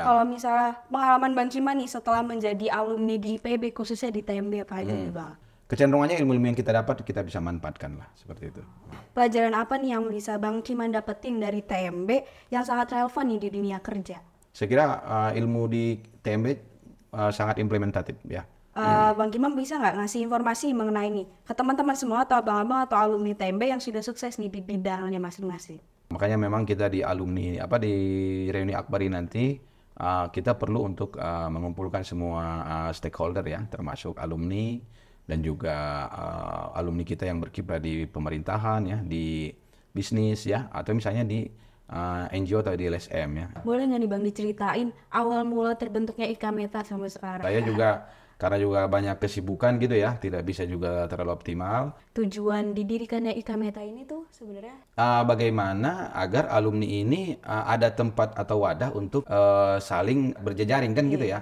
Yeah. Kalau misalnya pengalaman Bang Cima nih setelah menjadi alumni di IPB khususnya di TMB apa aja hmm. Bang? Kecenderungannya ilmu-ilmu yang kita dapat kita bisa manfaatkan lah seperti itu. Pelajaran apa nih yang bisa Bang Cima dapetin dari TMB yang sangat relevan nih di dunia kerja? Saya kira uh, ilmu di TMB uh, eh, sangat implementatif ya. Uh, hmm. Bang Kimam bisa nggak ngasih informasi mengenai ini ke teman-teman semua atau abang-abang atau alumni TMB yang sudah sukses nih di bidangnya masing-masing? Makanya memang kita di alumni apa di reuni akbari nanti Ah, kita perlu untuk uh, mengumpulkan semua uh, stakeholder ya, termasuk alumni dan juga uh, alumni kita yang berkiprah di pemerintahan ya, di bisnis ya, atau misalnya di uh, NGO atau di LSM ya. Boleh nggak nih Bang diceritain awal mula terbentuknya Ika Meta sampai sekarang? Saya juga karena juga banyak kesibukan gitu ya, tidak bisa juga terlalu optimal. Tujuan didirikannya Ika Meta ini tuh sebenarnya? Uh, bagaimana agar alumni ini uh, ada tempat atau wadah untuk uh, saling berjejaring kan yeah. gitu ya?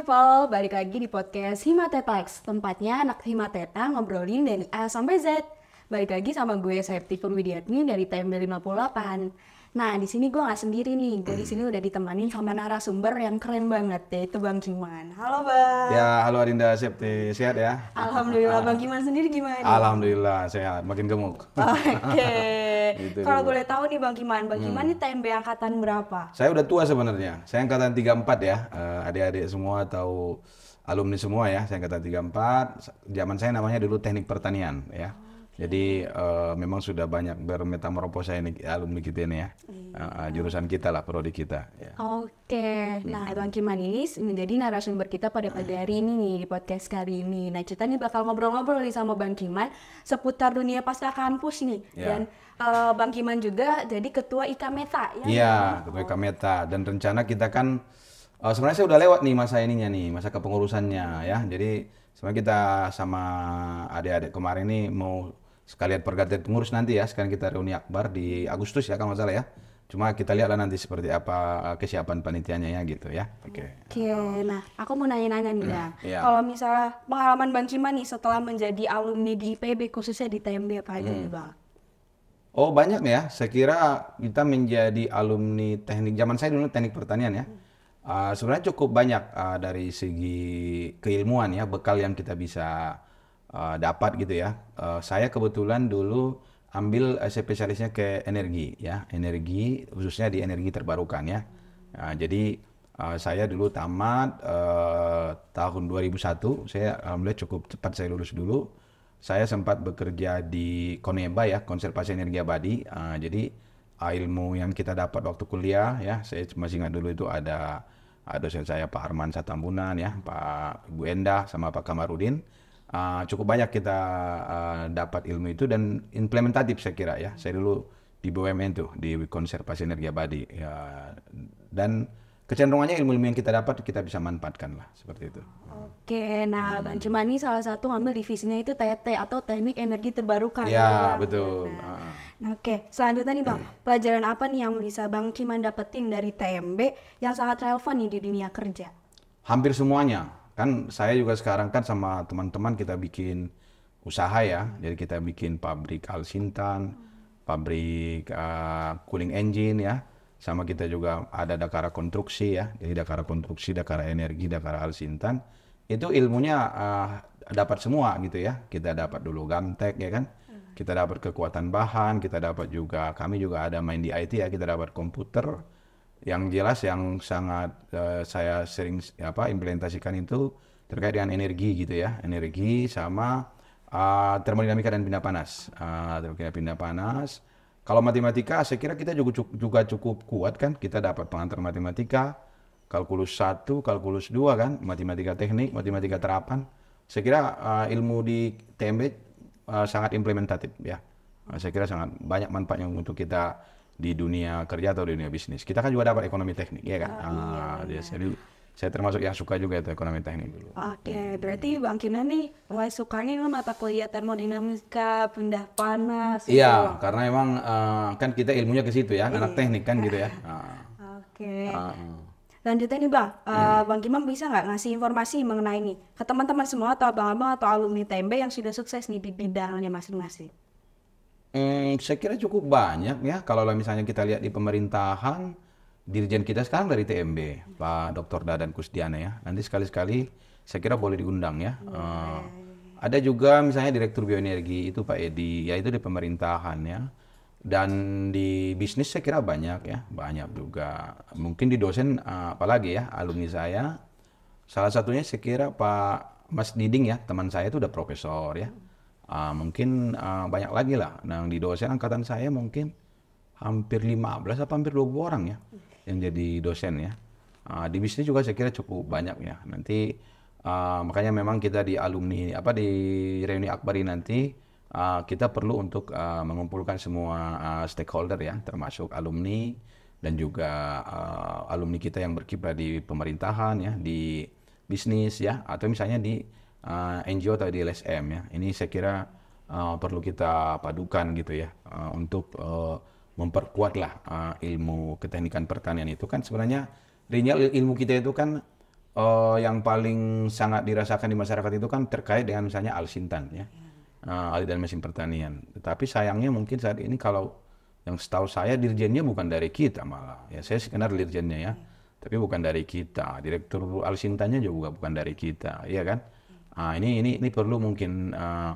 people, balik lagi di podcast Himatetax Tempatnya anak Himateta ngobrolin dari A sampai Z Balik lagi sama gue Septi Purwidiatni dari TMB 58 Nah, di sini gue gak sendiri nih. Gue di hmm. sini udah ditemani sama narasumber yang keren banget, yaitu Bang Juman. Halo, Bang. Ya, halo arinda Septi. Sehat ya? Alhamdulillah. Ah. Bang Juman sendiri gimana? Alhamdulillah, sehat. Makin gemuk. Oke. Okay. gitu, Kalau boleh tahu nih Bang Juman, Bang hmm. ini TMB angkatan berapa? Saya udah tua sebenarnya. Saya angkatan 34 ya. Eh, adik-adik semua tahu alumni semua ya. Saya angkatan 34. Zaman saya namanya dulu Teknik Pertanian ya. Oh jadi uh, memang sudah banyak bermetamorfosa ini alumni kita ini ya. Iya. Uh, jurusan kita lah, prodi kita. Ya. Oke. Okay. Nah, iya. Bang ini menjadi narasumber kita pada ah. pagi hari ini nih di podcast kali ini. Nah, kita nih bakal ngobrol-ngobrol nih sama Bang Kiman seputar dunia pasca kampus nih. Yeah. Dan uh, Bang Kiman juga jadi ketua Ika Meta ya. Iya, kan? ketua Ika Meta dan rencana kita kan uh, sebenarnya saya udah lewat nih masa ininya nih, masa kepengurusannya ya. Jadi sebenarnya kita sama adik-adik kemarin nih mau sekalian pergantian pengurus nanti ya. Sekarang kita reuni akbar di Agustus ya kalau masalah salah ya. Cuma kita lihatlah nanti seperti apa eh, kesiapan panitianya ya gitu ya. Oke. Okay. Oke. Nah, aku mau nanya-nanya nih ya. Yeah. Kalau misalnya pengalaman Bang Cima nih setelah menjadi alumni di PB khususnya di TMB apa aja hmm. Bang? Oh banyak ya. Saya kira kita menjadi alumni teknik zaman saya dulu teknik pertanian ya. Uh, sebenarnya cukup banyak uh, dari segi keilmuan ya bekal yang kita bisa Eh, dapat gitu ya. Uh, saya kebetulan dulu ambil eh, spesialisnya ke energi ya, energi khususnya di energi terbarukan ya. Uh, jadi uh, saya dulu tamat uh, tahun 2001, saya alhamdulillah cukup cepat saya lulus dulu. Saya sempat bekerja di Koneba ya, konservasi energi abadi. Uh, jadi uh, ilmu yang kita dapat waktu kuliah ya, saya masih ingat dulu itu ada dosen saya Pak Arman Satambunan ya, Pak Bu Endah sama Pak Kamarudin Ah, cukup banyak kita uh, dapat ilmu itu dan implementatif saya kira ya. Saya dulu di BUMN tuh di konservasi energi abadi ya, dan kecenderungannya ilmu-ilmu yang kita dapat kita bisa manfaatkan lah seperti itu. Oke, nah hmm. Bang ini salah satu ambil divisinya itu TET atau Teknik Energi Terbarukan. Ya, ya betul. Nah, ah. nah, oke, selanjutnya nih Bang, hmm. pelajaran apa nih yang bisa Bang Ciman dapetin dari TMB yang sangat relevan nih di dunia kerja? Hampir semuanya. Kan saya juga sekarang kan sama teman-teman kita bikin usaha ya. Jadi kita bikin pabrik alsintan, pabrik uh, cooling engine ya. Sama kita juga ada Dakara Konstruksi ya. Jadi Dakara Konstruksi, Dakara Energi, Dakara Alsintan. Itu ilmunya uh, dapat semua gitu ya. Kita dapat dulu gamtek ya kan kita dapat kekuatan bahan, kita dapat juga kami juga ada main di IT ya, kita dapat komputer, yang jelas yang sangat uh, saya sering apa implementasikan itu terkait dengan energi gitu ya energi sama uh, termodinamika dan pindah panas uh, terkait pindah panas kalau matematika saya kira kita juga cukup, juga cukup kuat kan kita dapat pengantar matematika kalkulus satu kalkulus dua kan matematika teknik matematika terapan saya kira uh, ilmu di TMB uh, sangat implementatif ya saya kira sangat banyak manfaatnya untuk kita di dunia kerja atau di dunia bisnis. Kita kan juga dapat ekonomi teknik, ya kan? Oh, ah, iya, jadi saya termasuk yang suka juga itu ekonomi teknik dulu. Oke, okay, berarti Bang Kina nih mulai sukanya mata kuliah termodinamika, pindah panas. Iya, gitu. karena emang uh, kan kita ilmunya ke situ ya, anak iya. teknik kan gitu ya. Uh. Oke. Okay. Uh. Ah. Lanjutnya nih Bang, uh, Bang Kiman bisa nggak ngasih informasi mengenai ini ke teman-teman semua atau abang-abang atau alumni TMB yang sudah sukses nih di bidangnya masing-masing? Hmm, saya kira cukup banyak ya. Kalau misalnya kita lihat di pemerintahan, dirjen kita sekarang dari TMB, Pak Dr. Dadan Kusdiana ya. Nanti sekali-sekali saya kira boleh diundang ya. Uh, ada juga misalnya Direktur Bioenergi itu Pak Edi, ya itu di pemerintahan ya. Dan di bisnis saya kira banyak ya, banyak juga. Mungkin di dosen uh, apalagi ya, alumni saya. Salah satunya saya kira Pak Mas Diding ya, teman saya itu udah profesor ya uh, mungkin uh, banyak lagi lah. Nah, di dosen angkatan saya mungkin hampir 15 atau hampir 20 orang ya yang jadi dosen ya. Uh, di bisnis juga saya kira cukup banyak ya. Nanti uh, makanya memang kita di alumni apa di reuni akbari nanti uh, kita perlu untuk uh, mengumpulkan semua uh, stakeholder ya, termasuk alumni dan juga uh, alumni kita yang berkiprah di pemerintahan ya, di bisnis ya, atau misalnya di uh, ah, NGO atau di LSM ya. Ini saya kira uh, perlu kita padukan gitu ya uh, untuk uh, memperkuatlah uh, ilmu keteknikan pertanian itu kan sebenarnya rinya ilmu kita itu kan uh, yang paling sangat dirasakan di masyarakat itu kan terkait dengan misalnya alsintan ya. Uh, alit dan mesin pertanian. Tetapi sayangnya mungkin saat ini kalau yang setahu saya dirjennya bukan dari kita malah. Ya saya sekenar dirjennya ya. Tapi bukan dari kita. Direktur Alsintanya juga bukan dari kita, iya kan? Nah, ini ini ini perlu mungkin uh,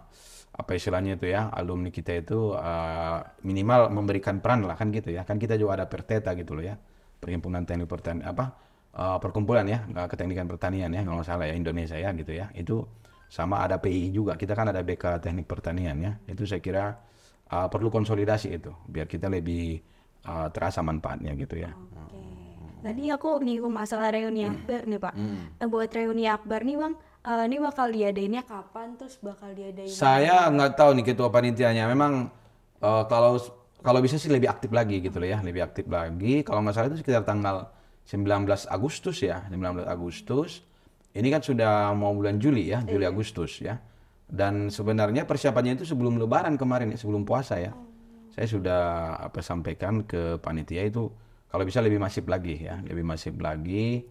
apa istilahnya itu ya alumni kita itu uh, minimal memberikan peran lah kan gitu ya kan kita juga ada perteta gitu loh ya perhimpunan teknik pertanian apa uh, perkumpulan ya keteknikan pertanian ya kalau nggak salah ya Indonesia ya gitu ya itu sama ada PI juga kita kan ada BK teknik pertanian ya itu saya kira uh, perlu konsolidasi itu biar kita lebih uh, terasa manfaatnya gitu ya. Okay. Tadi aku nih masalah reuni hmm. akbar hmm. nih pak. Hmm. Nah, buat reuni akbar nih bang, uh, ini bakal diadainnya kapan terus bakal diadain saya nggak tahu nih ketua panitianya memang uh, kalau kalau bisa sih lebih aktif lagi gitu loh ya lebih aktif lagi kalau nggak itu sekitar tanggal 19 Agustus ya 19 Agustus ini kan sudah mau bulan Juli ya iya. Juli Agustus ya dan sebenarnya persiapannya itu sebelum Lebaran kemarin ya sebelum puasa ya oh. saya sudah apa sampaikan ke panitia itu kalau bisa lebih masif lagi ya lebih masif lagi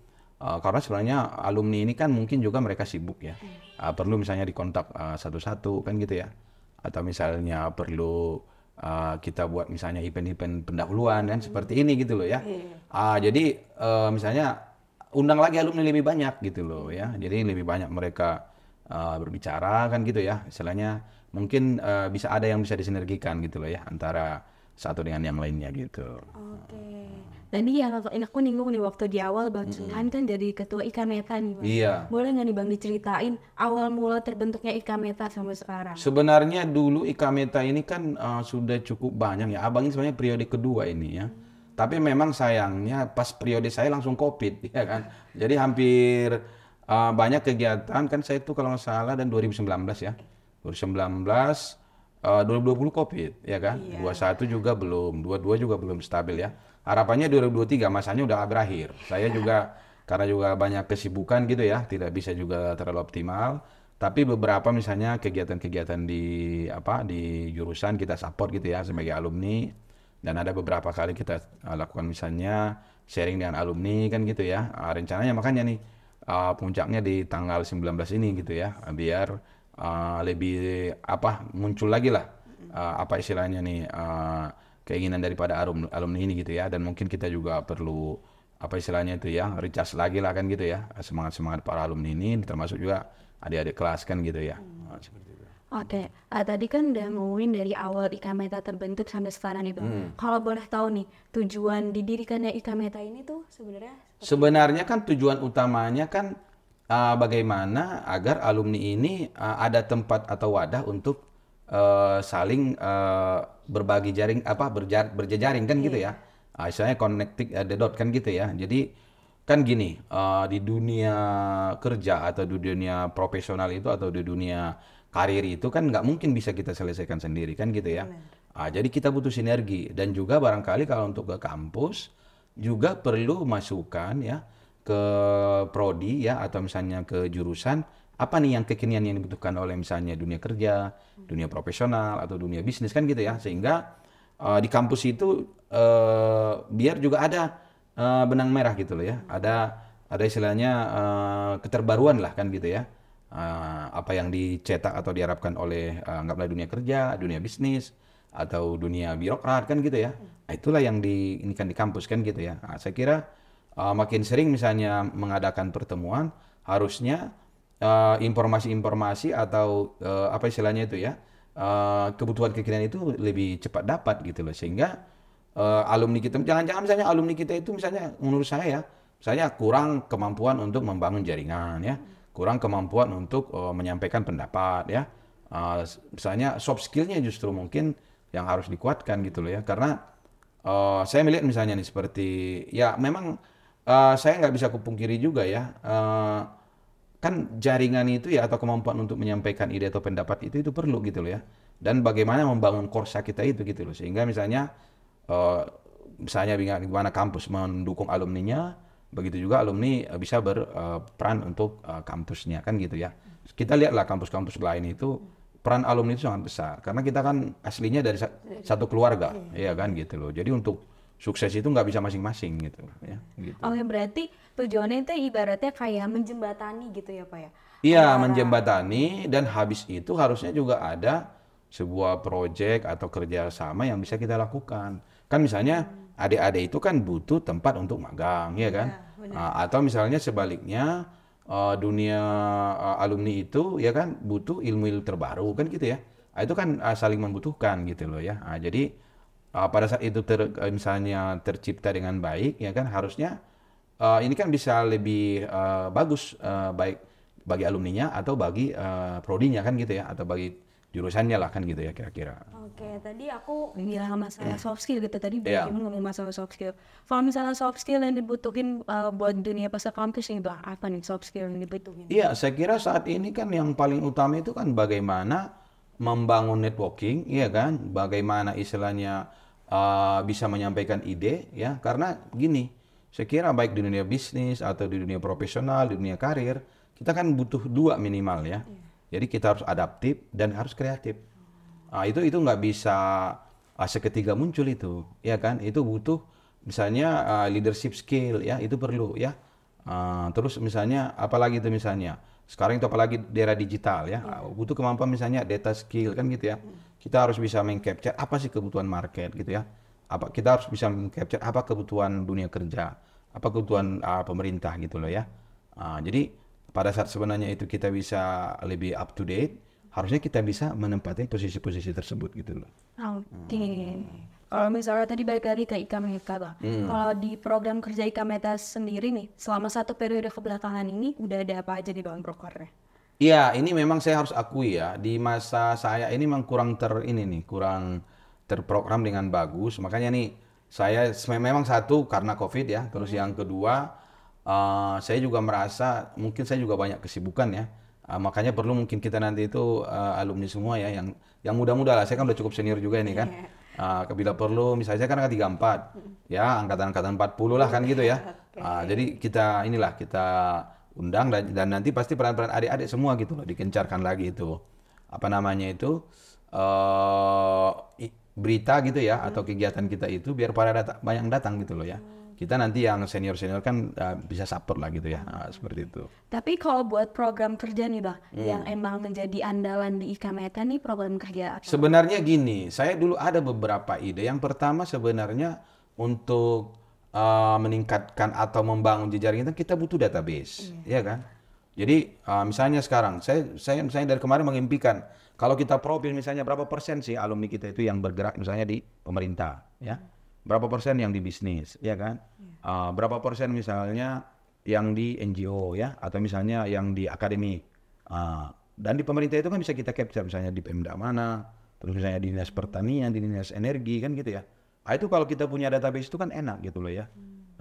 Uh, karena sebenarnya alumni ini kan mungkin juga mereka sibuk ya. Uh, perlu misalnya dikontak satu eh, satu-satu kan gitu ya. Atau misalnya perlu uh, kita buat misalnya event-event pendahuluan dan hmm. seperti ini gitu loh ya. Hmm. Uh, jadi uh, misalnya undang lagi alumni lebih banyak gitu loh ya. Hmm. Jadi lebih banyak mereka uh, berbicara kan gitu ya. Istilahnya mungkin uh, bisa ada yang bisa disinergikan gitu loh ya antara satu dengan yang lainnya gitu. Oke. Okay. Tadi ya kalau aku ninggung nih waktu di awal Bang mm -hmm. kan jadi ketua Ika Meta nih Bang. Iya. Boleh nggak nih Bang diceritain awal mula terbentuknya Ika Meta sampai sekarang? Sebenarnya dulu Ika Meta ini kan uh, sudah cukup banyak ya. Abang ini sebenarnya periode kedua ini ya. Hmm. Tapi memang sayangnya pas periode saya langsung Covid ya kan. Jadi hampir uh, banyak kegiatan kan saya itu kalau nggak salah dan 2019 ya. 2019 Eh, uh, 2020 Covid, ya kan? Iya. 21 juga belum, 22 juga belum stabil ya. Harapannya 2023 masanya udah berakhir. Saya iya. juga karena juga banyak kesibukan gitu ya, tidak bisa juga terlalu optimal. Tapi beberapa misalnya kegiatan-kegiatan di apa di jurusan kita support gitu ya sebagai alumni dan ada beberapa kali kita eh, lakukan misalnya sharing dengan alumni kan gitu ya. Ah, rencananya makanya nih uh, puncaknya di tanggal 19 ini gitu ya biar uh, lebih apa muncul lagi lah uh, apa istilahnya nih uh, keinginan daripada alumni, alumni ini gitu ya dan mungkin kita juga perlu apa istilahnya itu ya recharge lagi lah kan gitu ya semangat semangat para alumni ini termasuk juga adik-adik kelas kan gitu ya hmm. Oke, okay. uh, tadi kan udah ngomongin dari awal Ika Meta terbentuk sampai sekarang itu. Hmm. Kalau boleh tahu nih, tujuan didirikannya Ika Meta ini tuh sebenarnya? Sebenarnya kan tujuan utamanya kan uh, bagaimana agar alumni ini uh, ada tempat atau wadah untuk uh, saling uh, berbagi jaring apa berjar, berjejaring kan yeah. gitu ya uh, istilahnya connecting uh, the dot kan gitu ya jadi kan gini uh, di dunia kerja atau di dunia profesional itu atau di dunia karir itu kan nggak mungkin bisa kita selesaikan sendiri kan gitu ya uh, jadi kita butuh sinergi dan juga barangkali kalau untuk ke kampus juga perlu masukan ya ke prodi ya atau misalnya ke jurusan apa nih yang kekinian yang dibutuhkan oleh misalnya dunia kerja, dunia profesional atau dunia bisnis kan gitu ya sehingga uh, di kampus itu uh, biar juga ada uh, benang merah gitu loh ya ada ada istilahnya uh, keterbaruan lah kan gitu ya uh, apa yang dicetak atau diharapkan oleh uh, anggaplah dunia kerja, dunia bisnis atau dunia birokrat kan gitu ya nah, itulah yang di ini kan di kampus kan gitu ya nah, saya kira uh, makin sering misalnya mengadakan pertemuan, harusnya ah, informasi-informasi uh, atau uh, apa istilahnya itu ya, uh, kebutuhan kekinian itu lebih cepat dapat gitu loh. Sehingga uh, alumni kita, jangan-jangan misalnya alumni kita itu misalnya menurut saya ya, misalnya kurang kemampuan untuk membangun jaringan ya, kurang kemampuan untuk uh, menyampaikan pendapat ya. Uh, misalnya soft skillnya justru mungkin yang harus dikuatkan gitu loh ya karena uh, saya melihat misalnya nih seperti ya memang uh, saya nggak bisa kupungkiri juga ya. Uh, kan jaringan itu ya atau kemampuan untuk menyampaikan ide atau pendapat itu itu perlu gitu loh ya. Dan bagaimana membangun korsa kita itu gitu loh. Sehingga misalnya uh, misalnya gimana kampus mendukung alumni nya begitu juga alumni bisa berperan uh, untuk uh, kampusnya kan gitu ya. Kita lihatlah kampus-kampus lain itu peran alumni itu sangat besar karena kita kan aslinya dari satu keluarga, ya kan gitu loh. Jadi untuk sukses itu nggak bisa masing-masing gitu ya. Gitu. Oh ya berarti tujuannya itu ibaratnya kayak menjembatani gitu ya pak ya? Iya Karena... menjembatani dan habis itu harusnya juga ada sebuah proyek atau kerjasama yang bisa kita lakukan. Kan misalnya adik adik-adik itu kan butuh tempat untuk magang ya iya, kan? Ya, atau misalnya sebaliknya eh, dunia eh, alumni itu ya kan butuh ilmu-ilmu terbaru kan gitu ya. Ah, itu kan ah, saling membutuhkan gitu loh ya. Nah, jadi uh, pada saat itu ter, eh, misalnya tercipta dengan baik ya kan harusnya uh, ini kan bisa lebih uh, bagus uh, baik bagi alumni-nya atau bagi uh, prodinya kan gitu ya atau bagi jurusannya lah kan gitu ya kira-kira. Oke, tadi aku bilang masalah soft skill gitu tadi yeah. Bagaimana ngomong masalah soft skill. Kalau misalnya soft skill yang dibutuhin uh, buat dunia pasca kampus itu apa nih soft skill yang dibutuhin? Iya, yeah, saya kira saat ini kan yang paling utama itu kan bagaimana membangun networking, iya kan? Bagaimana istilahnya Uh, bisa menyampaikan ide ya karena gini saya kira baik di dunia bisnis atau di dunia profesional di dunia karir kita kan butuh dua minimal ya iya. jadi kita harus adaptif dan harus kreatif nah, itu itu nggak bisa uh, ah, seketiga muncul itu ya kan itu butuh misalnya uh, leadership skill ya itu perlu ya uh, terus misalnya apalagi itu misalnya sekarang itu apalagi daerah digital ya, iya. butuh kemampuan misalnya data skill kan gitu ya. Iya. Kita harus bisa mengcapture apa sih kebutuhan market gitu ya. Apa kita harus bisa mengcapture apa kebutuhan dunia kerja, apa kebutuhan uh, pemerintah gitu loh ya. Uh, jadi pada saat sebenarnya itu kita bisa lebih up to date, harusnya kita bisa menempati posisi-posisi tersebut gitu loh. Oke. Okay. Hmm. Kalau misalnya tadi balik lagi ke IKA Meta lah. Hmm. Kalau di program kerja IKA Meta sendiri nih, selama satu periode kebelakangan ini udah ada apa aja di bawah brokernya? Iya, ini memang saya harus akui ya. Di masa saya ini memang kurang ter ini nih, kurang terprogram dengan bagus. Makanya nih, saya memang satu karena COVID ya. Terus hmm. yang kedua, uh, saya juga merasa mungkin saya juga banyak kesibukan ya. Uh, makanya perlu mungkin kita nanti itu uh, alumni semua ya yang yang muda-muda lah. Saya kan udah cukup senior juga ini kan. Yeah. Uh, bila perlu misalnya kan angka 34 ya angkatan-angkatan 40 lah kan gitu ya okay. uh, jadi kita inilah kita undang dan, dan nanti pasti peran-peran adik-adik semua gitu loh dikencarkan lagi itu apa namanya itu uh, berita gitu ya hmm. atau kegiatan kita itu biar para data, banyak datang gitu loh ya hmm kita nanti yang senior senior kan uh, bisa support lah gitu ya uh, seperti itu. Tapi kalau buat program kerja nih bang, hmm. yang emang menjadi andalan di Ikameta nih program kerja. Atau... Sebenarnya gini, saya dulu ada beberapa ide. Yang pertama sebenarnya untuk uh, meningkatkan atau membangun jejaring kita kita butuh database, hmm. ya kan? Jadi uh, misalnya sekarang saya saya misalnya dari kemarin mengimpikan kalau kita profil misalnya berapa persen sih alumni kita itu yang bergerak misalnya di pemerintah, ya. Hmm berapa persen yang di bisnis, ya kan? Uh, berapa persen misalnya yang di NGO ya, atau misalnya yang di akademi Uh, ah, dan di pemerintah itu kan bisa kita capture misalnya di Pemda mana, terus misalnya di dinas pertanian, di dinas energi kan gitu ya. Nah, itu kalau kita punya database itu kan enak gitu loh ya.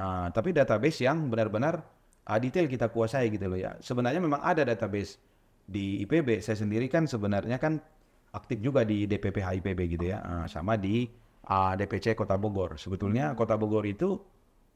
Nah, tapi database yang benar-benar uh, detail kita kuasai gitu loh ya. Sebenarnya memang ada database di IPB. Saya sendiri kan sebenarnya kan aktif juga di DPPH IPB gitu ya, uh, sama di uh, DPC Kota Bogor. Sebetulnya hmm. Kota Bogor itu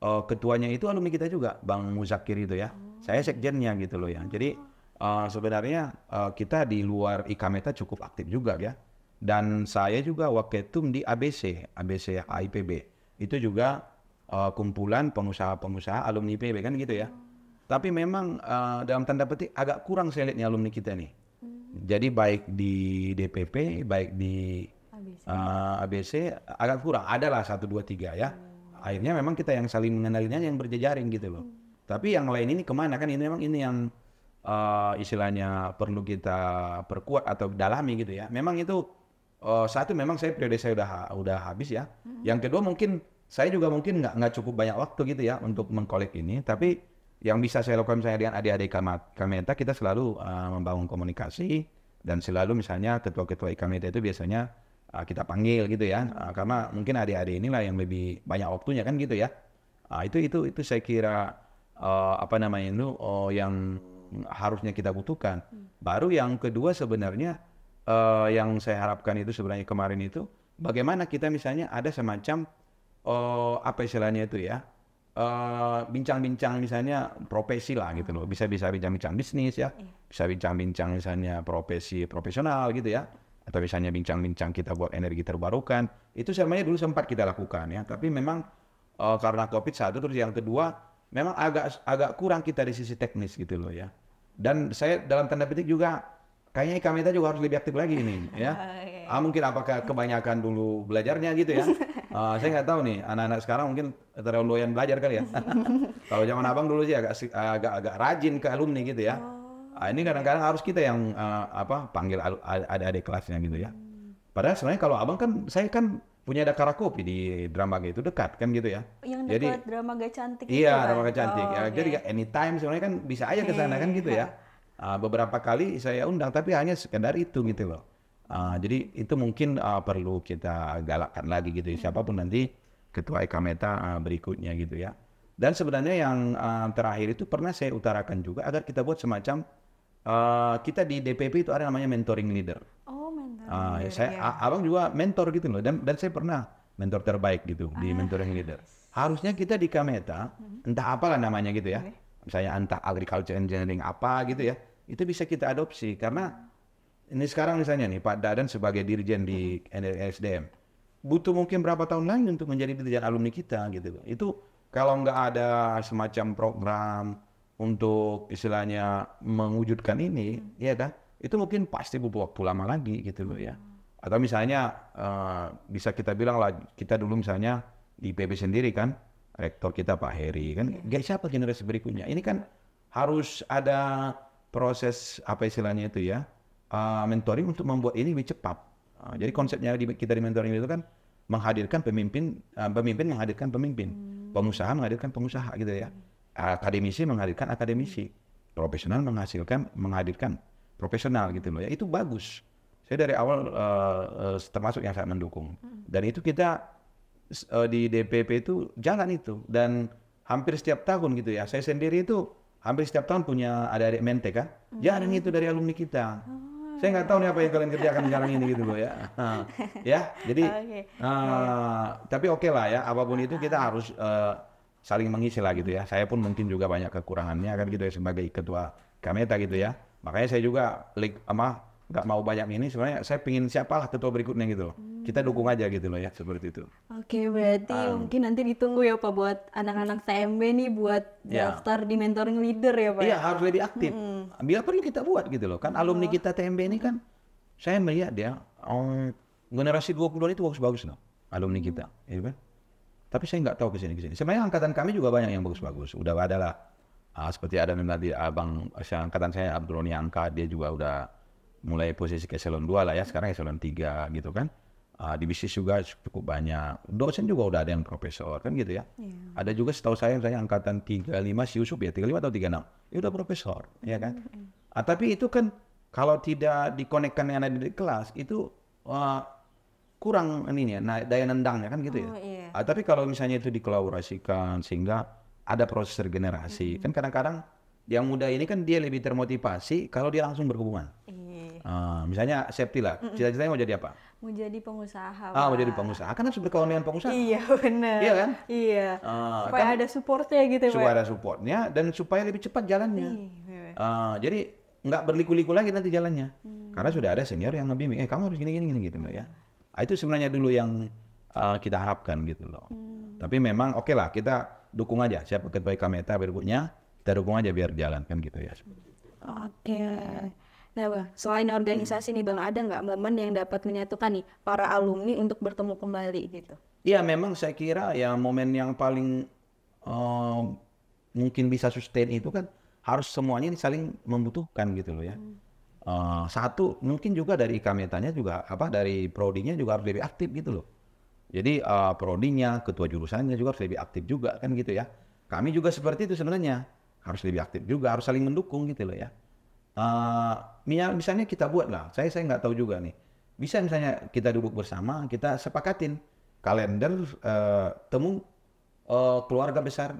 uh, ketuanya itu alumni kita juga, Bang Muzakir itu ya. Hmm. Saya sekjennya gitu loh ya. Jadi uh, sebenarnya uh, kita di luar IKMETA cukup aktif juga ya. Dan saya juga waketum di ABC, ABC AIPB. Itu juga uh, kumpulan pengusaha-pengusaha alumni IPB kan gitu ya. Hmm. Tapi memang uh, dalam tanda petik agak kurang saya alumni kita nih. Hmm. Jadi baik di DPP, baik di uh, eh, ABC agak kurang. Adalah satu dua tiga ya. Akhirnya memang kita yang saling mengenalinya yang berjejaring gitu loh. Hmm. Tapi yang lain ini kemana kan ini memang ini yang uh, istilahnya perlu kita perkuat atau dalami gitu ya. Memang itu uh, satu memang saya periode saya udah udah habis ya. Hmm. Yang kedua mungkin saya juga mungkin nggak nggak cukup banyak waktu gitu ya untuk mengkolek ini. Tapi yang bisa saya lakukan misalnya dengan adik-adik Kameta kita selalu uh, membangun komunikasi dan selalu misalnya ketua-ketua Ikameta itu biasanya uh, kita panggil gitu ya uh, karena mungkin hari-hari inilah yang lebih banyak waktunya kan gitu ya uh, itu itu itu saya kira uh, apa namanya itu oh, yang harusnya kita butuhkan hmm. baru yang kedua sebenarnya uh, yang saya harapkan itu sebenarnya kemarin itu bagaimana kita misalnya ada semacam uh, apa istilahnya itu ya bincang-bincang uh, bincang -bincang misalnya profesi lah gitu loh bisa bisa bincang-bincang bisnis ya iya. bisa bincang-bincang misalnya profesi profesional gitu ya atau misalnya bincang-bincang kita buat energi terbarukan itu semuanya dulu sempat kita lakukan ya tapi memang uh, karena covid satu terus yang kedua memang agak agak kurang kita di sisi teknis gitu loh ya dan saya dalam tanda petik juga kayaknya kami juga harus lebih aktif lagi ini ya oh, iya, iya. ah, mungkin apakah kebanyakan dulu belajarnya gitu ya uh, saya nggak tahu nih anak-anak sekarang mungkin terlalu doyan belajar kali ya kalau zaman abang dulu sih agak agak agak rajin ke alumni gitu ya oh. Ah, ini kadang-kadang harus kita yang uh, apa panggil ada adik kelasnya gitu ya. Padahal sebenarnya kalau abang kan saya kan punya ada karakopi di Dramaga itu dekat kan gitu ya. Yang dekat jadi, Dramaga cantik. Iya kan? Dramaga cantik. Ya, oh, ya, okay. Jadi anytime sebenarnya kan bisa aja ke sana kan gitu ya. Uh, beberapa kali saya undang tapi hanya sekedar itu gitu loh. Uh, jadi itu mungkin uh, perlu kita galakkan lagi gitu ya. Hmm. Siapapun nanti ketua Ekameta uh, berikutnya gitu ya. Dan sebenarnya yang uh, terakhir itu pernah saya utarakan juga agar kita buat semacam Eh, kita di DPP itu ada namanya mentoring leader. Oh, mentoring uh, Saya, ya. Abang juga mentor gitu loh, dan, dan saya pernah mentor terbaik gitu ah. di mentoring leader. Harusnya kita di Kameta, mm-hmm. entah apalah namanya gitu ya, okay. misalnya entah agriculture engineering apa gitu ya, itu bisa kita adopsi karena ini sekarang misalnya nih Pak Dadan sebagai dirjen di SDM hmm. butuh mungkin berapa tahun lagi untuk menjadi dirjen alumni kita gitu. Itu kalau nggak ada semacam program untuk istilahnya mewujudkan ini, hmm. ya kan? Itu mungkin pasti butuh waktu lama lagi gitu loh ya. Hmm. Atau misalnya uh, bisa kita bilang lah kita dulu misalnya di PB sendiri kan rektor kita Pak Heri kan, hmm. Iya. gak siapa generasi berikutnya. Ini kan harus ada proses apa istilahnya itu ya uh, mentoring untuk membuat ini lebih cepat. Uh, jadi konsepnya di, kita di mentoring itu kan menghadirkan pemimpin, uh, pemimpin menghadirkan pemimpin, hmm. pengusaha menghadirkan pengusaha gitu ya. Hmm akademisi menghadirkan akademisi, profesional menghasilkan menghadirkan profesional gitu loh ya itu bagus. Saya dari awal uh, termasuk yang saya mendukung hmm. dan itu kita uh, di DPP itu jalan itu dan hampir setiap tahun gitu ya saya sendiri itu hampir setiap tahun punya ada adik mente kan hmm. jalan itu dari alumni kita. Oh. Saya nggak tahu nih apa yang kalian kerjakan sekarang ini gitu loh ya. Nah, ya jadi okay. uh, tapi oke okay lah ya apapun itu kita harus uh, saling mengisi lah gitu ya. Saya pun mungkin juga banyak kekurangannya kan gitu ya sebagai ketua Kameta gitu ya. Makanya saya juga like sama nggak mau banyak ini sebenarnya saya pingin siapalah ketua berikutnya gitu loh. Hmm. Kita dukung aja gitu loh ya seperti itu. Oke, okay, berarti um, mungkin nanti ditunggu ya Pak buat anak-anak TMB nih buat yeah. daftar di mentoring leader ya Pak. Iya, harus lebih aktif. Hmm. Bila perlu kita buat gitu loh. Kan oh. alumni kita TMB ini kan saya melihat dia ya, oh, generasi 20 itu bagus-bagus loh alumni hmm. kita, ya kan? Tapi saya nggak tahu ke sini ke sini. Sebenarnya angkatan kami juga banyak yang bagus-bagus. Udah ada lah. Uh, ah, seperti ada memang di abang ah, angkatan saya Abdul Roni Angka dia juga udah mulai posisi ke salon 2 lah ya sekarang ke salon tiga gitu kan uh, di bisnis juga cukup banyak dosen juga udah ada yang profesor kan gitu ya yeah. ada juga setahu saya misalnya angkatan 35 si Yusuf ya tiga lima atau tiga enam, ya udah profesor mm -hmm. ya kan mm tapi itu kan kalau tidak dikonekkan dengan ada di kelas itu uh, kurang ini ya nah, daya nendangnya kan gitu ya. Oh, iya. ah, tapi kalau misalnya itu dikolaborasikan sehingga ada proses regenerasi mm -hmm. kan kadang-kadang yang muda ini kan dia lebih termotivasi kalau dia langsung berhubungan. Iya. Uh, misalnya Septi lah, mm -mm. cita-citanya mau jadi apa? Mau jadi pengusaha. Ah, mau jadi pengusaha. Kan harus berkawan dengan pengusaha. Iya benar. Iya kan? Iya. Uh, supaya kan, ada supportnya gitu. Supaya ada supportnya dan supaya lebih cepat jalannya. Iya. Uh, jadi nggak berliku-liku lagi nanti jalannya. Hmm. Karena sudah ada senior yang ngebimbing, eh kamu harus gini-gini gitu hmm. ya. Ah, itu sebenarnya dulu yang uh, kita harapkan gitu loh. Hmm. Tapi memang oke okay lah kita dukung aja siapa ketua Meta berikutnya kita dukung aja biar jalan kan gitu ya. Oke. Okay. Nah, bah, selain organisasi nih bang, ada nggak momen yang dapat menyatukan nih para alumni untuk bertemu kembali gitu? Iya, memang saya kira ya momen yang paling uh, mungkin bisa sustain itu kan harus semuanya ini saling membutuhkan gitu loh ya. Hmm. Uh, satu mungkin juga dari kametanya juga apa dari prodinya juga harus lebih aktif gitu loh. Jadi uh, prodinya, ketua jurusannya juga harus lebih aktif juga kan gitu ya. Kami juga seperti itu sebenarnya harus lebih aktif juga, harus saling mendukung gitu loh ya. Uh, misalnya kita buat lah, saya saya nggak tahu juga nih. Bisa misalnya kita duduk bersama, kita sepakatin kalender uh, temu uh, keluarga besar,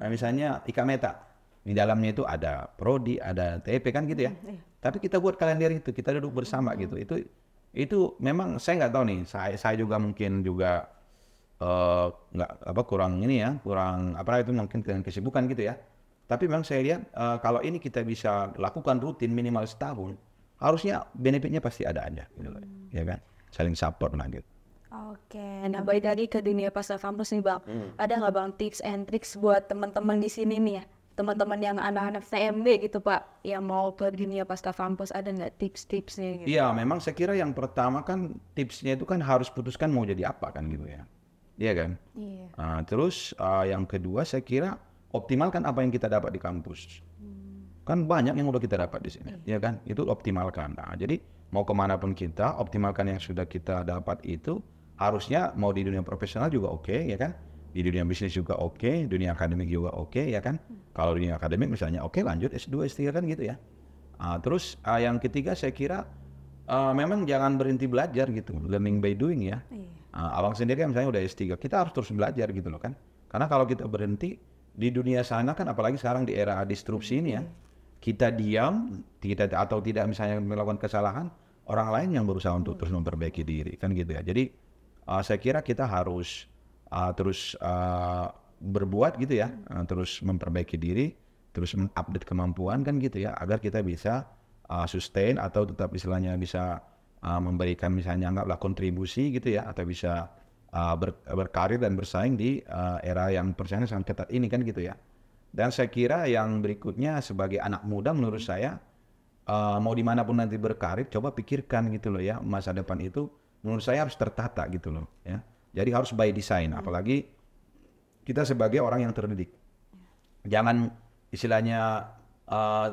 misalnya Ika Meta di dalamnya itu ada prodi, ada TEP kan gitu ya. Hmm, iya. Tapi kita buat kalender itu, kita duduk bersama hmm. gitu. Itu itu memang saya nggak tahu nih. Saya saya juga mungkin juga eh, nggak uh, apa kurang ini ya, kurang apa itu mungkin dengan kesibukan gitu ya. Tapi memang saya lihat uh, kalau ini kita bisa lakukan rutin minimal setahun, harusnya benefitnya pasti ada aja gitu hmm. ya kan. Saling support lah gitu. Oke, nah baik dari ke dunia pasar kampus nih bang, hmm. ada nggak bang tips and tricks buat teman-teman di sini nih ya teman-teman yang anak-anak TMB gitu Pak yang mau ke dunia pasca kampus ada nggak tips-tipsnya gitu? Iya memang saya kira yang pertama kan tipsnya itu kan harus putuskan mau jadi apa kan gitu ya Iya kan? Iya uh, Terus uh, yang kedua saya kira optimalkan apa yang kita dapat di kampus hmm. Kan banyak yang udah kita dapat di sini Iya ya kan? Itu optimalkan nah, Jadi mau kemana pun kita optimalkan yang sudah kita dapat itu Harusnya mau di dunia profesional juga oke okay, ya kan? Di dunia bisnis juga oke, okay, dunia akademik juga oke okay, ya kan? Hmm kalau di akademik misalnya, oke okay, lanjut S2, S3 kan gitu ya. Uh, terus uh, yang ketiga saya kira uh, memang jangan berhenti belajar gitu, learning by doing ya. Uh, abang sendiri kan misalnya udah S3, kita harus terus belajar gitu loh kan. Karena kalau kita berhenti di dunia sana kan apalagi sekarang di era disrupsi ini ya, iya. kita diam, tidak atau tidak misalnya melakukan kesalahan, orang lain yang berusaha untuk terus iya. memperbaiki diri kan gitu ya. Jadi uh, saya kira kita harus uh, terus uh, berbuat gitu ya, eh, terus memperbaiki diri, terus mengupdate kemampuan kan gitu ya, agar kita bisa uh, sustain atau tetap istilahnya bisa uh, memberikan misalnya anggaplah kontribusi gitu ya, atau bisa uh, ber, berkarir dan bersaing di uh, era yang persaingan sangat ketat ini kan gitu ya. Dan saya kira yang berikutnya sebagai anak muda menurut saya uh, mau dimanapun nanti berkarir, coba pikirkan gitu loh ya masa depan itu menurut saya harus tertata gitu loh ya. Jadi harus by design, hmm. apalagi kita sebagai orang yang terdidik. Jangan istilahnya uh,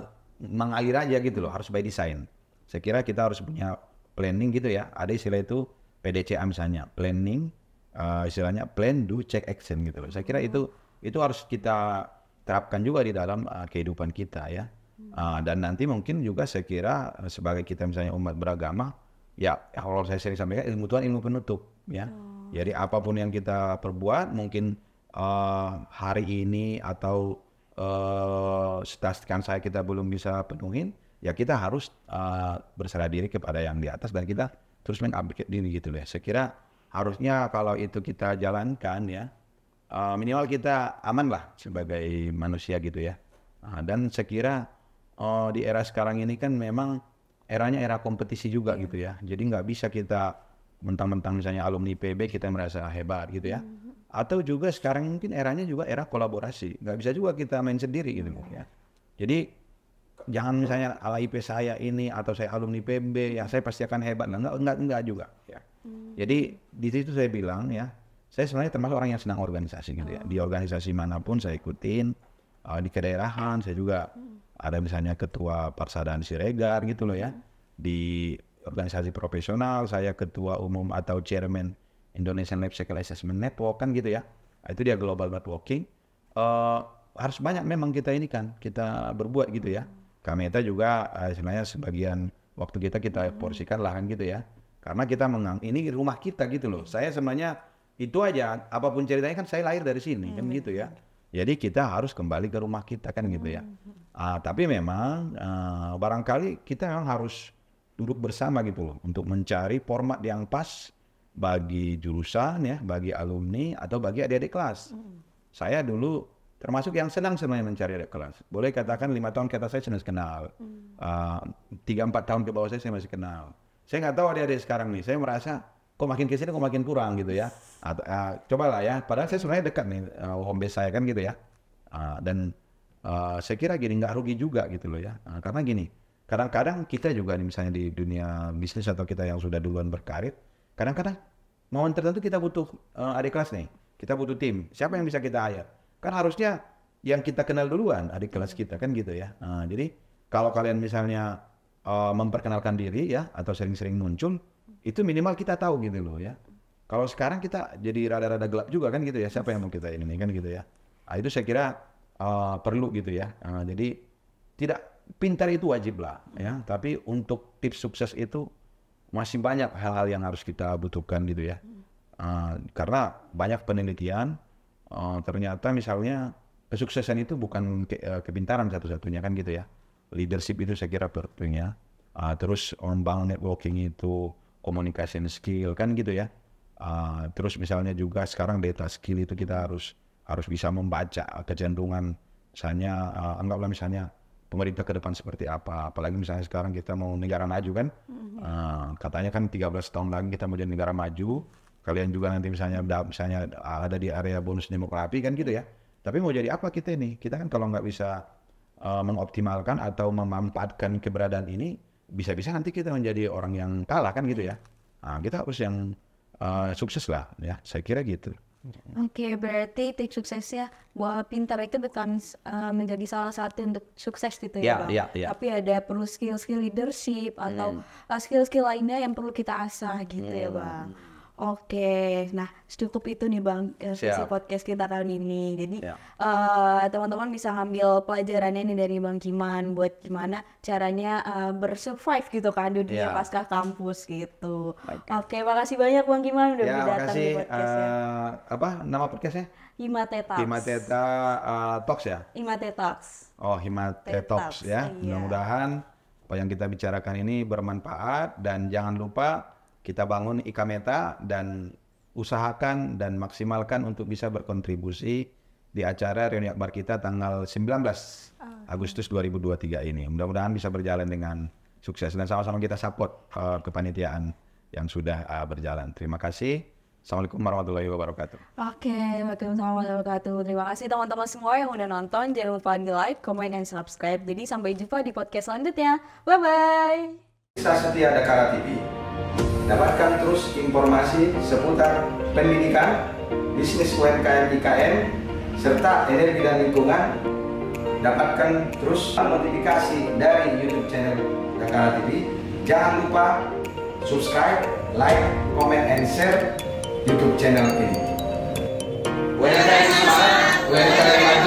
mengalir aja gitu loh, harus by design. Saya kira kita harus punya planning gitu ya. Ada istilah itu PDCA misalnya, planning, uh, istilahnya plan, do, check, action gitu loh. Saya kira itu itu harus kita terapkan juga di dalam uh, kehidupan kita ya. Uh, dan nanti mungkin juga saya kira uh, sebagai kita misalnya umat beragama, ya kalau saya sering sampaikan ilmu Tuhan ilmu penutup ya. Jadi apapun yang kita perbuat mungkin uh, hari ini atau uh, eh, statistikan saya kita belum bisa penuhin, ya kita harus uh, berserah diri kepada yang di atas dan kita terus mengupdate diri gitu ya. Saya kira harusnya kalau itu kita jalankan ya uh, minimal kita aman lah sebagai manusia gitu ya. Nah, dan saya kira uh, di era sekarang ini kan memang eranya era kompetisi juga iya. gitu ya. Jadi nggak bisa kita mentang-mentang misalnya alumni PB kita merasa hebat gitu ya. Hmm atau juga sekarang mungkin eranya juga era kolaborasi nggak bisa juga kita main sendiri gitu ya jadi jangan misalnya ala ah, IP saya ini atau saya alumni PB ya saya pasti akan hebat nah, enggak enggak enggak juga ya hmm. jadi di situ saya bilang ya saya sebenarnya termasuk orang yang senang organisasi gitu ya di oh. organisasi manapun saya ikutin uh, di kedaerahan saya juga hmm. ada misalnya ketua persadaan Siregar gitu loh ya hmm. di organisasi profesional saya ketua umum atau chairman Indonesian Life Cycle Assessment Network kan gitu ya. Nah, itu dia global networking. Uh, harus banyak memang kita ini kan kita berbuat gitu ya. Kami itu juga uh, eh, sebenarnya sebagian waktu kita kita hmm. porsikan lah kan gitu ya. Karena kita menang ini rumah kita gitu loh. Saya sebenarnya itu aja apapun ceritanya kan saya lahir dari sini kan hmm. gitu ya. Jadi kita harus kembali ke rumah kita kan gitu ya. Uh, tapi memang uh, barangkali kita memang harus duduk bersama gitu loh untuk mencari format yang pas bagi jurusan ya, bagi alumni atau bagi adik-adik kelas. Hmm. Saya dulu termasuk yang senang sebenarnya mencari adik kelas. Boleh katakan lima tahun kita saya senang kenal, hmm. Ah, tiga hmm. empat tahun ke bawah saya saya masih kenal. Saya nggak tahu adik-adik sekarang nih. Saya merasa kok makin kesini kok makin kurang gitu ya. Ah, Coba uh, lah ya. Padahal saya sebenarnya dekat nih uh, home base saya kan gitu ya. Uh, dan uh, saya kira gini nggak rugi juga gitu loh ya. Uh, karena gini, kadang-kadang kita juga nih misalnya di dunia bisnis atau kita yang sudah duluan berkarir Kadang-kadang momen tertentu kita butuh uh, adik kelas nih, kita butuh tim. Siapa yang bisa kita ayat? Kan harusnya yang kita kenal duluan adik kelas kita kan gitu ya. Nah, jadi kalau kalian misalnya uh, memperkenalkan diri ya atau sering-sering muncul, itu minimal kita tahu gitu loh ya. Kalau sekarang kita jadi rada-rada gelap juga kan gitu ya. Siapa yang mau kita ini kan gitu ya. Nah, itu saya kira uh, perlu gitu ya. Uh, jadi tidak pintar itu wajib lah ya. Tapi untuk tips sukses itu masih banyak hal-hal yang harus kita butuhkan gitu ya. Uh, karena banyak penelitian uh, ternyata misalnya kesuksesan itu bukan ke, uh, kepintaran satu-satunya kan gitu ya. Leadership itu saya kira ya. Uh, terus membangun networking itu communication skill kan gitu ya. Uh, terus misalnya juga sekarang data skill itu kita harus harus bisa membaca kecenderungan misalnya uh, anggaplah misalnya pemerintah ke depan seperti apa. Apalagi misalnya sekarang kita mau negara maju kan, mm-hmm. uh, katanya kan 13 tahun lagi kita mau jadi negara maju. Kalian juga nanti misalnya misalnya ada di area bonus demografi kan gitu ya. Tapi mau jadi apa kita ini? Kita kan kalau nggak bisa uh, mengoptimalkan atau memanfaatkan keberadaan ini, bisa-bisa nanti kita menjadi orang yang kalah kan gitu ya. Nah, kita harus yang uh, sukses lah ya. Saya kira gitu. Oke, okay, berarti tips suksesnya buah pintar itu bukan uh, menjadi salah satu untuk sukses gitu ya, yeah, bang. Yeah, yeah. Tapi ada perlu skill-skill leadership atau hmm. Eh, skill-skill hmm. lainnya yang perlu kita asah gitu ya, hmm. ya bang. Oke, nah cukup itu nih Bang sesi eh, podcast kita tahun ini. Jadi teman-teman ya. eh, teman-teman bisa ambil pelajarannya nih dari Bang Kiman buat gimana caranya uh, bersurvive gitu kan dunia yeah. pasca kampus gitu. Oke, makasih banyak Bang Kiman udah yeah, ya, datang di podcastnya. Uh, apa nama podcastnya? Himate Himateta uh, Talks ya? Himate Talks. Oh, Himate Talks ya. Yeah. Mudah-mudahan apa yang kita bicarakan ini bermanfaat dan jangan lupa kita bangun Ikameta dan usahakan dan maksimalkan untuk bisa berkontribusi di acara reuni akbar kita tanggal 19 Agustus 2023 ini. Mudah-mudahan bisa berjalan dengan sukses dan sama-sama kita support uh, kepanitiaan yang sudah uh, berjalan. Terima kasih. Assalamualaikum warahmatullahi wabarakatuh. Oke, okay, waalaikumsalam warahmatullahi wabarakatuh. Terima kasih teman-teman semua yang udah nonton. Jangan lupa di like, comment, dan subscribe. Jadi sampai jumpa di podcast selanjutnya. Bye-bye. Bisa setia ada TV. Dapatkan terus informasi seputar pendidikan, bisnis UMKM IKN, serta energi dan lingkungan. Dapatkan terus notifikasi dari YouTube channel Dakara TV. Jangan lupa subscribe, like, comment, and share YouTube channel ini. UMKM semangat, UMKM